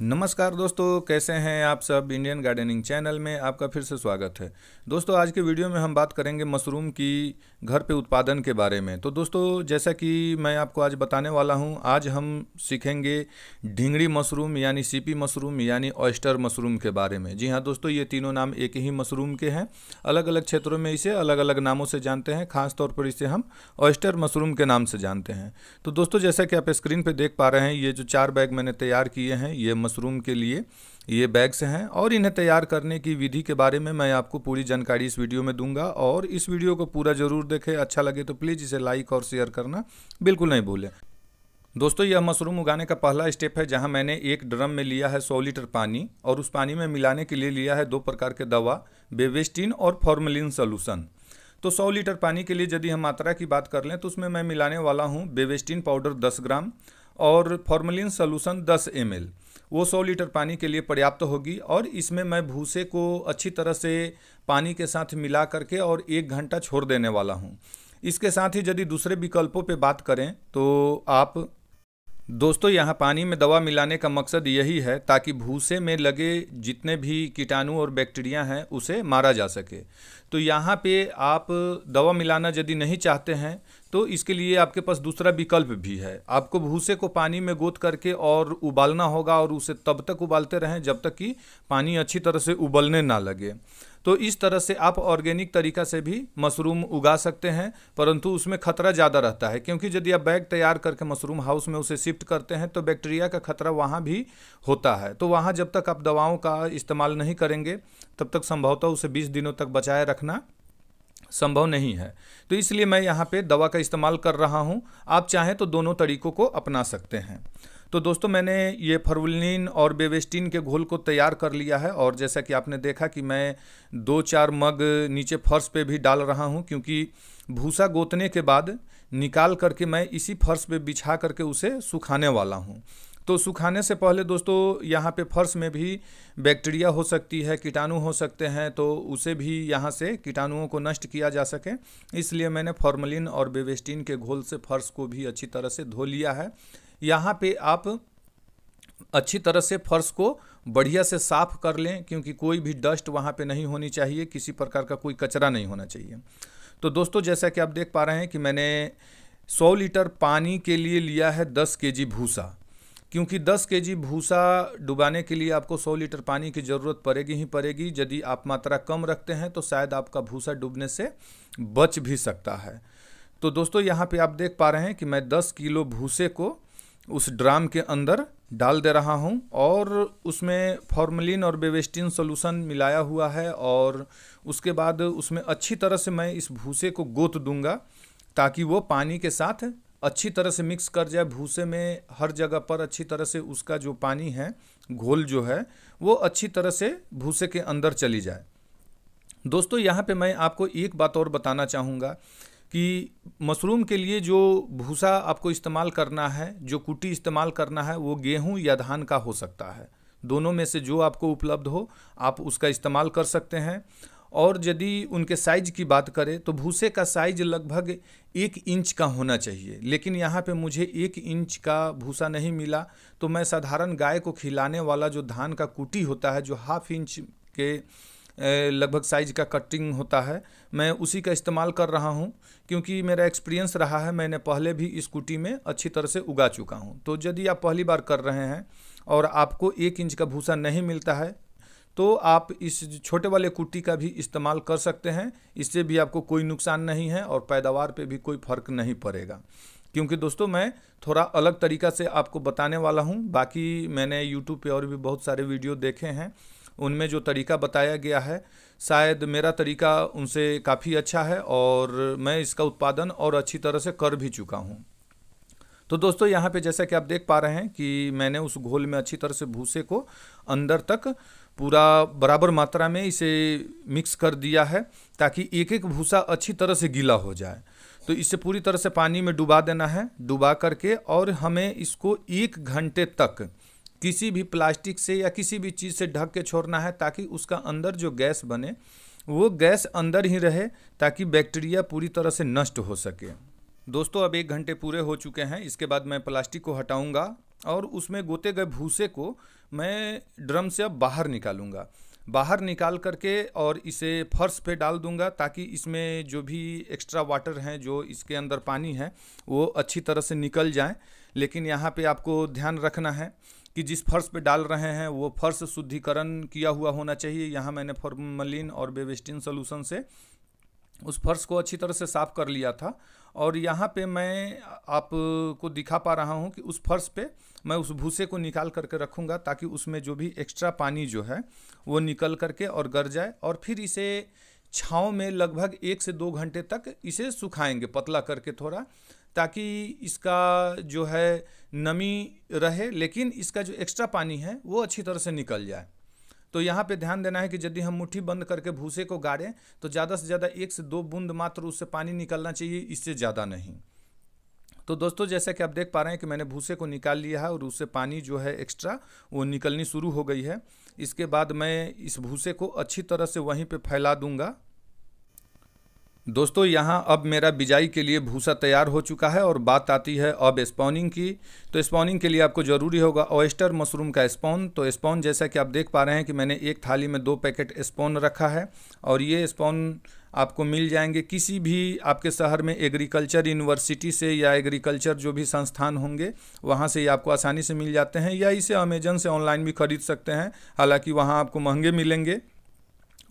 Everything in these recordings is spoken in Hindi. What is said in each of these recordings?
नमस्कार दोस्तों कैसे हैं आप सब इंडियन गार्डनिंग चैनल में आपका फिर से स्वागत है दोस्तों आज के वीडियो में हम बात करेंगे मशरूम की घर पे उत्पादन के बारे में तो दोस्तों जैसा कि मैं आपको आज बताने वाला हूं आज हम सीखेंगे ढिंगड़ी मशरूम यानी सीपी मशरूम यानी ऑयस्टर मशरूम के बारे में जी हाँ दोस्तों ये तीनों नाम एक ही मशरूम के हैं अलग अलग क्षेत्रों में इसे अलग अलग नामों से जानते हैं खासतौर पर इसे हम ऑयस्टर मशरूम के नाम से जानते हैं तो दोस्तों जैसा कि आप स्क्रीन पर देख पा रहे हैं ये जो चार बैग मैंने तैयार किए हैं ये मशरूम के लिए ये बैग्स हैं और इन्हें तैयार करने की विधि के बारे में मैं आपको पूरी जानकारी इस वीडियो में दूंगा और इस वीडियो को पूरा ज़रूर देखें अच्छा लगे तो प्लीज़ इसे लाइक और शेयर करना बिल्कुल नहीं भूलें दोस्तों यह मशरूम उगाने का पहला स्टेप है जहां मैंने एक ड्रम में लिया है 100 लीटर पानी और उस पानी में मिलाने के लिए लिया है दो प्रकार के दवा बेवेस्टिन और फॉर्मलिन सोलूसन तो 100 लीटर पानी के लिए यदि हम मात्रा की बात कर लें तो उसमें मैं मिलाने वाला हूं बेवेस्टिन पाउडर 10 ग्राम और फॉर्मलिन सोलूशन 10 एम वो 100 लीटर पानी के लिए पर्याप्त होगी और इसमें मैं भूसे को अच्छी तरह से पानी के साथ मिला करके और एक घंटा छोड़ देने वाला हूँ इसके साथ ही यदि दूसरे विकल्पों पे बात करें तो आप दोस्तों यहाँ पानी में दवा मिलाने का मकसद यही है ताकि भूसे में लगे जितने भी कीटाणु और बैक्टीरिया हैं उसे मारा जा सके तो यहाँ पे आप दवा मिलाना यदि नहीं चाहते हैं तो इसके लिए आपके पास दूसरा विकल्प भी है आपको भूसे को पानी में गोद करके और उबालना होगा और उसे तब तक उबालते रहें जब तक कि पानी अच्छी तरह से उबलने ना लगे तो इस तरह से आप ऑर्गेनिक तरीका से भी मशरूम उगा सकते हैं परंतु उसमें खतरा ज़्यादा रहता है क्योंकि यदि आप बैग तैयार करके मशरूम हाउस में उसे शिफ्ट करते हैं तो बैक्टीरिया का खतरा वहाँ भी होता है तो वहाँ जब तक आप दवाओं का इस्तेमाल नहीं करेंगे तब तक संभवतः उसे बीस दिनों तक बचाए रखना संभव नहीं है तो इसलिए मैं यहाँ पे दवा का इस्तेमाल कर रहा हूँ आप चाहें तो दोनों तरीकों को अपना सकते हैं तो दोस्तों मैंने ये फर्वलिन और बेवेस्टीन के घोल को तैयार कर लिया है और जैसा कि आपने देखा कि मैं दो चार मग नीचे फर्श पे भी डाल रहा हूँ क्योंकि भूसा गोतने के बाद निकाल करके मैं इसी फर्श पे बिछा करके उसे सुखाने वाला हूँ तो सुखाने से पहले दोस्तों यहाँ पे फर्श में भी बैक्टीरिया हो सकती है कीटाणु हो सकते हैं तो उसे भी यहाँ से कीटाणुओं को नष्ट किया जा सके इसलिए मैंने फॉर्मलिन और बेवेस्टीन के घोल से फर्श को भी अच्छी तरह से धो लिया है यहाँ पे आप अच्छी तरह से फर्श को बढ़िया से साफ़ कर लें क्योंकि कोई भी डस्ट वहाँ पे नहीं होनी चाहिए किसी प्रकार का कोई कचरा नहीं होना चाहिए तो दोस्तों जैसा कि आप देख पा रहे हैं कि मैंने सौ लीटर पानी के लिए लिया है दस के जी भूसा क्योंकि 10 के जी भूसा डुबाने के लिए आपको 100 लीटर पानी की ज़रूरत पड़ेगी ही पड़ेगी यदि आप मात्रा कम रखते हैं तो शायद आपका भूसा डूबने से बच भी सकता है तो दोस्तों यहाँ पे आप देख पा रहे हैं कि मैं 10 किलो भूसे को उस ड्राम के अंदर डाल दे रहा हूँ और उसमें फॉर्मलिन और बेवेस्टिन सोलूसन मिलाया हुआ है और उसके बाद उसमें अच्छी तरह से मैं इस भूसे को गोत दूंगा ताकि वो पानी के साथ अच्छी तरह से मिक्स कर जाए भूसे में हर जगह पर अच्छी तरह से उसका जो पानी है घोल जो है वो अच्छी तरह से भूसे के अंदर चली जाए दोस्तों यहाँ पे मैं आपको एक बात और बताना चाहूँगा कि मशरूम के लिए जो भूसा आपको इस्तेमाल करना है जो कुटी इस्तेमाल करना है वो गेहूं या धान का हो सकता है दोनों में से जो आपको उपलब्ध हो आप उसका इस्तेमाल कर सकते हैं और यदि उनके साइज की बात करें तो भूसे का साइज लगभग एक इंच का होना चाहिए लेकिन यहाँ पे मुझे एक इंच का भूसा नहीं मिला तो मैं साधारण गाय को खिलाने वाला जो धान का कुटी होता है जो हाफ इंच के लगभग साइज का कटिंग होता है मैं उसी का इस्तेमाल कर रहा हूँ क्योंकि मेरा एक्सपीरियंस रहा है मैंने पहले भी स्कूटी में अच्छी तरह से उगा चुका हूँ तो यदि आप पहली बार कर रहे हैं और आपको एक इंच का भूसा नहीं मिलता है तो आप इस छोटे वाले कुट्टी का भी इस्तेमाल कर सकते हैं इससे भी आपको कोई नुकसान नहीं है और पैदावार पे भी कोई फर्क नहीं पड़ेगा क्योंकि दोस्तों मैं थोड़ा अलग तरीका से आपको बताने वाला हूँ बाकी मैंने यूट्यूब पे और भी बहुत सारे वीडियो देखे हैं उनमें जो तरीका बताया गया है शायद मेरा तरीका उनसे काफ़ी अच्छा है और मैं इसका उत्पादन और अच्छी तरह से कर भी चुका हूँ तो दोस्तों यहाँ पे जैसा कि आप देख पा रहे हैं कि मैंने उस घोल में अच्छी तरह से भूसे को अंदर तक पूरा बराबर मात्रा में इसे मिक्स कर दिया है ताकि एक एक भूसा अच्छी तरह से गीला हो जाए तो इसे पूरी तरह से पानी में डुबा देना है डुबा करके और हमें इसको एक घंटे तक किसी भी प्लास्टिक से या किसी भी चीज़ से ढक के छोड़ना है ताकि उसका अंदर जो गैस बने वो गैस अंदर ही रहे ताकि बैक्टीरिया पूरी तरह से नष्ट हो सके दोस्तों अब एक घंटे पूरे हो चुके हैं इसके बाद मैं प्लास्टिक को हटाऊंगा और उसमें गोते गए भूसे को मैं ड्रम से अब बाहर निकालूंगा बाहर निकाल करके और इसे फर्श पे डाल दूंगा ताकि इसमें जो भी एक्स्ट्रा वाटर हैं जो इसके अंदर पानी है वो अच्छी तरह से निकल जाए लेकिन यहाँ पे आपको ध्यान रखना है कि जिस फर्श पे डाल रहे हैं वो फर्श शुद्धिकरण किया हुआ होना चाहिए यहाँ मैंने फॉर्मलिन और बेवेस्टिन सोलूशन से उस फर्श को अच्छी तरह से साफ कर लिया था और यहाँ पे मैं आपको दिखा पा रहा हूँ कि उस फर्श पे मैं उस भूसे को निकाल करके रखूँगा ताकि उसमें जो भी एक्स्ट्रा पानी जो है वो निकल करके और गर जाए और फिर इसे छाँव में लगभग एक से दो घंटे तक इसे सुखाएंगे पतला करके थोड़ा ताकि इसका जो है नमी रहे लेकिन इसका जो एक्स्ट्रा पानी है वो अच्छी तरह से निकल जाए तो यहाँ पे ध्यान देना है कि यदि हम मुट्ठी बंद करके भूसे को गाड़ें तो ज़्यादा से ज़्यादा एक से दो बूंद मात्र उससे पानी निकलना चाहिए इससे ज़्यादा नहीं तो दोस्तों जैसा कि आप देख पा रहे हैं कि मैंने भूसे को निकाल लिया है और उससे पानी जो है एक्स्ट्रा वो निकलनी शुरू हो गई है इसके बाद मैं इस भूसे को अच्छी तरह से वहीं पे फैला दूंगा दोस्तों यहाँ अब मेरा बिजाई के लिए भूसा तैयार हो चुका है और बात आती है अब स्पॉनिंग की तो स्पॉनिंग के लिए आपको ज़रूरी होगा ओइस्टर मशरूम का स्पॉन तो स्पॉन जैसा कि आप देख पा रहे हैं कि मैंने एक थाली में दो पैकेट स्पॉन रखा है और ये स्पॉन आपको मिल जाएंगे किसी भी आपके शहर में एग्रीकल्चर यूनिवर्सिटी से या एग्रीकल्चर जो भी संस्थान होंगे वहाँ से ये आपको आसानी से मिल जाते हैं या इसे अमेजन से ऑनलाइन भी खरीद सकते हैं हालाँकि वहाँ आपको महंगे मिलेंगे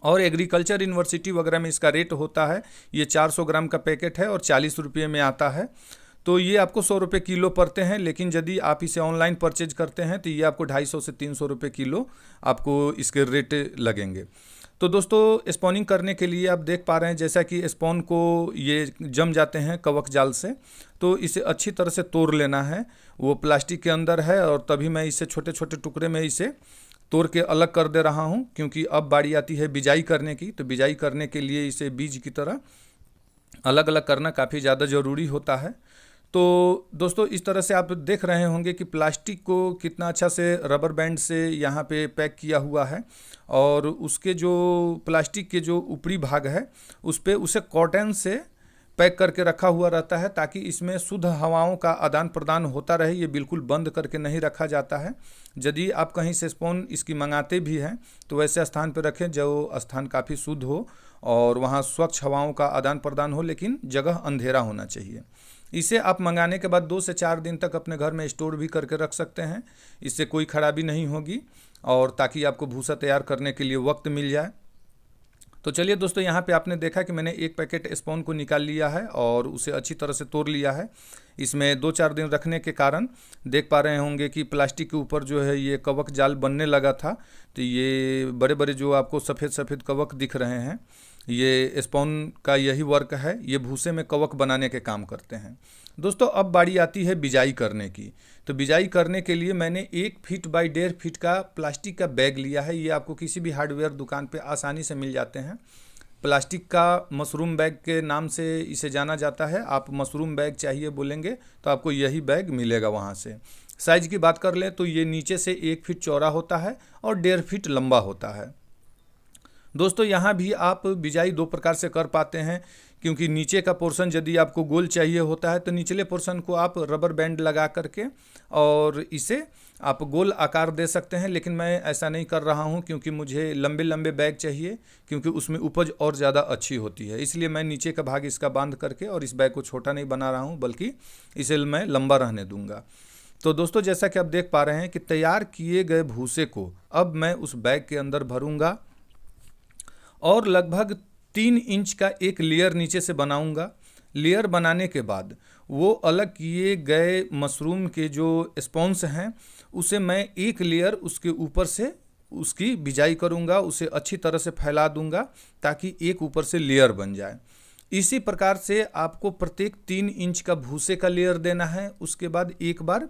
और एग्रीकल्चर यूनिवर्सिटी वगैरह में इसका रेट होता है ये 400 ग्राम का पैकेट है और चालीस रुपये में आता है तो ये आपको सौ रुपये किलो पड़ते हैं लेकिन यदि आप इसे ऑनलाइन परचेज करते हैं तो ये आपको ढाई सौ से तीन सौ रुपये किलो आपको इसके रेट लगेंगे तो दोस्तों स्पॉनिंग करने के लिए आप देख पा रहे हैं जैसा कि स्पॉन को ये जम जाते हैं कवक जाल से तो इसे अच्छी तरह से तोड़ लेना है वो प्लास्टिक के अंदर है और तभी मैं इसे छोटे छोटे टुकड़े में इसे तोड़ के अलग कर दे रहा हूँ क्योंकि अब बारी आती है बिजाई करने की तो बिजाई करने के लिए इसे बीज की तरह अलग अलग करना काफ़ी ज़्यादा ज़रूरी होता है तो दोस्तों इस तरह से आप देख रहे होंगे कि प्लास्टिक को कितना अच्छा से रबर बैंड से यहाँ पे पैक किया हुआ है और उसके जो प्लास्टिक के जो ऊपरी भाग है उस पर उसे कॉटन से पैक करके रखा हुआ रहता है ताकि इसमें शुद्ध हवाओं का आदान प्रदान होता रहे ये बिल्कुल बंद करके नहीं रखा जाता है यदि आप कहीं से स्पोन इसकी मंगाते भी हैं तो वैसे स्थान पर रखें जो स्थान काफ़ी शुद्ध हो और वहाँ स्वच्छ हवाओं का आदान प्रदान हो लेकिन जगह अंधेरा होना चाहिए इसे आप मंगाने के बाद दो से चार दिन तक अपने घर में स्टोर भी करके रख सकते हैं इससे कोई खराबी नहीं होगी और ताकि आपको भूसा तैयार करने के लिए वक्त मिल जाए तो चलिए दोस्तों यहाँ पे आपने देखा कि मैंने एक पैकेट स्पोन को निकाल लिया है और उसे अच्छी तरह से तोड़ लिया है इसमें दो चार दिन रखने के कारण देख पा रहे होंगे कि प्लास्टिक के ऊपर जो है ये कवक जाल बनने लगा था तो ये बड़े बड़े जो आपको सफ़ेद सफ़ेद कवक दिख रहे हैं ये स्पोन का यही वर्क है ये भूसे में कवक बनाने के काम करते हैं दोस्तों अब बारी आती है बिजाई करने की तो बिजाई करने के लिए मैंने एक फीट बाई डेढ़ फीट का प्लास्टिक का बैग लिया है ये आपको किसी भी हार्डवेयर दुकान पे आसानी से मिल जाते हैं प्लास्टिक का मशरूम बैग के नाम से इसे जाना जाता है आप मशरूम बैग चाहिए बोलेंगे तो आपको यही बैग मिलेगा वहाँ से साइज़ की बात कर लें तो ये नीचे से एक फीट चौड़ा होता है और डेढ़ फीट लंबा होता है दोस्तों यहाँ भी आप बिजाई दो प्रकार से कर पाते हैं क्योंकि नीचे का पोर्शन यदि आपको गोल चाहिए होता है तो निचले पोर्शन को आप रबर बैंड लगा करके और इसे आप गोल आकार दे सकते हैं लेकिन मैं ऐसा नहीं कर रहा हूं क्योंकि मुझे लंबे लंबे बैग चाहिए क्योंकि उसमें उपज और ज़्यादा अच्छी होती है इसलिए मैं नीचे का भाग इसका बांध करके और इस बैग को छोटा नहीं बना रहा हूँ बल्कि इसे मैं लंबा रहने दूँगा तो दोस्तों जैसा कि आप देख पा रहे हैं कि तैयार किए गए भूसे को अब मैं उस बैग के अंदर भरूँगा और लगभग तीन इंच का एक लेयर नीचे से बनाऊंगा लेयर बनाने के बाद वो अलग किए गए मशरूम के जो स्पॉन्स हैं उसे मैं एक लेयर उसके ऊपर से उसकी बिजाई करूंगा उसे अच्छी तरह से फैला दूंगा ताकि एक ऊपर से लेयर बन जाए इसी प्रकार से आपको प्रत्येक तीन इंच का भूसे का लेयर देना है उसके बाद एक बार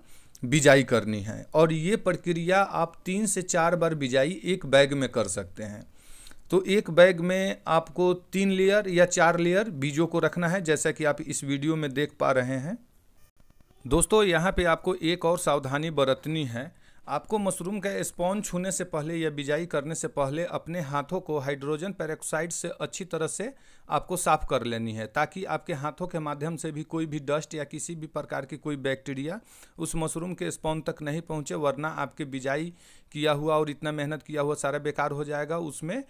बिजाई करनी है और ये प्रक्रिया आप तीन से चार बार बिजाई एक बैग में कर सकते हैं तो एक बैग में आपको तीन लेयर या चार लेयर बीजों को रखना है जैसा कि आप इस वीडियो में देख पा रहे हैं दोस्तों यहाँ पे आपको एक और सावधानी बरतनी है आपको मशरूम का स्पॉन छूने से पहले या बिजाई करने से पहले अपने हाथों को हाइड्रोजन पेरोक्साइड से अच्छी तरह से आपको साफ़ कर लेनी है ताकि आपके हाथों के माध्यम से भी कोई भी डस्ट या किसी भी प्रकार की कोई बैक्टीरिया उस मशरूम के स्पॉन तक नहीं पहुँचे वरना आपके बिजाई किया हुआ और इतना मेहनत किया हुआ सारा बेकार हो जाएगा उसमें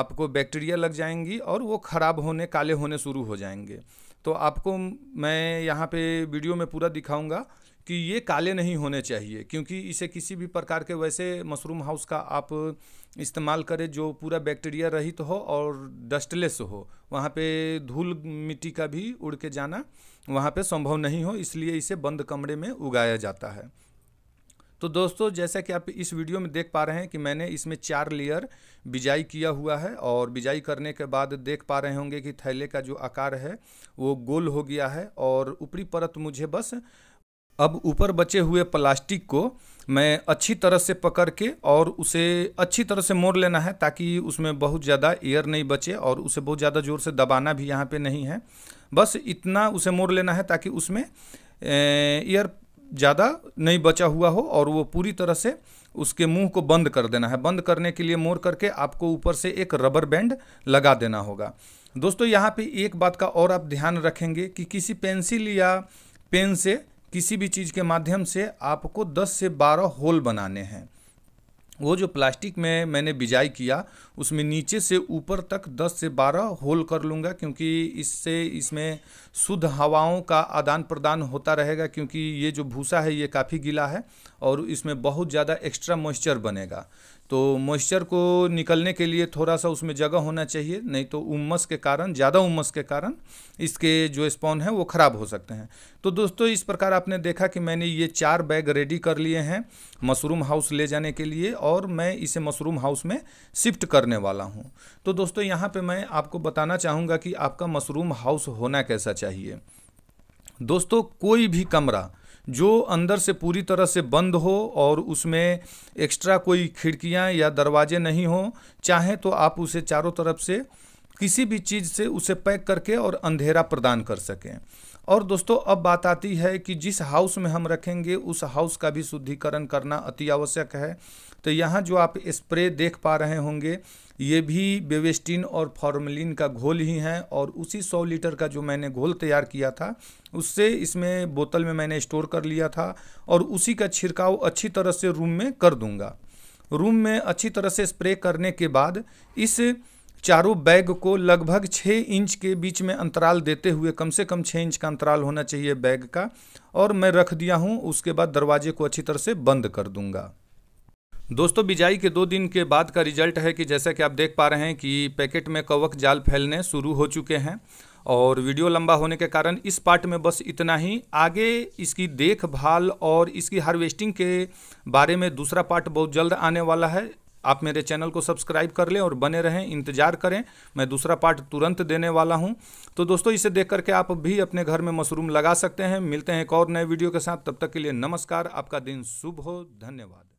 आपको बैक्टीरिया लग जाएंगी और वो ख़राब होने काले होने शुरू हो जाएंगे तो आपको मैं यहाँ पे वीडियो में पूरा दिखाऊंगा कि ये काले नहीं होने चाहिए क्योंकि इसे किसी भी प्रकार के वैसे मशरूम हाउस का आप इस्तेमाल करें जो पूरा बैक्टीरिया रहित हो और डस्टलेस हो वहाँ पे धूल मिट्टी का भी उड़ के जाना वहाँ पे संभव नहीं हो इसलिए इसे बंद कमरे में उगाया जाता है तो दोस्तों जैसा कि आप इस वीडियो में देख पा रहे हैं कि मैंने इसमें चार लेयर बिजाई किया हुआ है और बिजाई करने के बाद देख पा रहे होंगे कि थैले का जो आकार है वो गोल हो गया है और ऊपरी परत मुझे बस अब ऊपर बचे हुए प्लास्टिक को मैं अच्छी तरह से पकड़ के और उसे अच्छी तरह से मोड़ लेना है ताकि उसमें बहुत ज़्यादा एयर नहीं बचे और उसे बहुत ज़्यादा ज़ोर से दबाना भी यहाँ पे नहीं है बस इतना उसे मोड़ लेना है ताकि उसमें एयर ज़्यादा नहीं बचा हुआ हो और वो पूरी तरह से उसके मुंह को बंद कर देना है बंद करने के लिए मोड़ करके आपको ऊपर से एक रबर बैंड लगा देना होगा दोस्तों यहाँ पे एक बात का और आप ध्यान रखेंगे कि किसी पेंसिल या पेन से किसी भी चीज़ के माध्यम से आपको 10 से 12 होल बनाने हैं वो जो प्लास्टिक में मैंने बिजाई किया उसमें नीचे से ऊपर तक 10 से 12 होल कर लूँगा क्योंकि इससे इसमें शुद्ध हवाओं का आदान प्रदान होता रहेगा क्योंकि ये जो भूसा है ये काफ़ी गीला है और इसमें बहुत ज़्यादा एक्स्ट्रा मॉइस्चर बनेगा तो मॉइस्चर को निकलने के लिए थोड़ा सा उसमें जगह होना चाहिए नहीं तो उमस के कारण ज़्यादा उमस के कारण इसके जो स्पॉन हैं वो ख़राब हो सकते हैं तो दोस्तों इस प्रकार आपने देखा कि मैंने ये चार बैग रेडी कर लिए हैं मशरूम हाउस ले जाने के लिए और मैं इसे मशरूम हाउस में शिफ्ट करने वाला हूँ तो दोस्तों यहाँ पर मैं आपको बताना चाहूँगा कि आपका मशरूम हाउस होना कैसा चाहिए दोस्तों कोई भी कमरा जो अंदर से पूरी तरह से बंद हो और उसमें एक्स्ट्रा कोई खिड़कियाँ या दरवाजे नहीं हों चाहें तो आप उसे चारों तरफ से किसी भी चीज़ से उसे पैक करके और अंधेरा प्रदान कर सकें और दोस्तों अब बात आती है कि जिस हाउस में हम रखेंगे उस हाउस का भी शुद्धिकरण करना अति आवश्यक है तो यहाँ जो आप स्प्रे देख पा रहे होंगे ये भी बेवेस्टिन और फॉर्मलिन का घोल ही है और उसी 100 लीटर का जो मैंने घोल तैयार किया था उससे इसमें बोतल में मैंने स्टोर कर लिया था और उसी का छिड़काव अच्छी तरह से रूम में कर दूंगा रूम में अच्छी तरह से स्प्रे करने के बाद इस चारों बैग को लगभग छः इंच के बीच में अंतराल देते हुए कम से कम छः इंच का अंतराल होना चाहिए बैग का और मैं रख दिया हूँ उसके बाद दरवाजे को अच्छी तरह से बंद कर दूँगा दोस्तों बिजाई के दो दिन के बाद का रिजल्ट है कि जैसा कि आप देख पा रहे हैं कि पैकेट में कवक जाल फैलने शुरू हो चुके हैं और वीडियो लंबा होने के कारण इस पार्ट में बस इतना ही आगे इसकी देखभाल और इसकी हार्वेस्टिंग के बारे में दूसरा पार्ट बहुत जल्द आने वाला है आप मेरे चैनल को सब्सक्राइब कर लें और बने रहें इंतजार करें मैं दूसरा पार्ट तुरंत देने वाला हूं तो दोस्तों इसे देख करके आप भी अपने घर में मशरूम लगा सकते हैं मिलते हैं एक और नए वीडियो के साथ तब तक के लिए नमस्कार आपका दिन शुभ हो धन्यवाद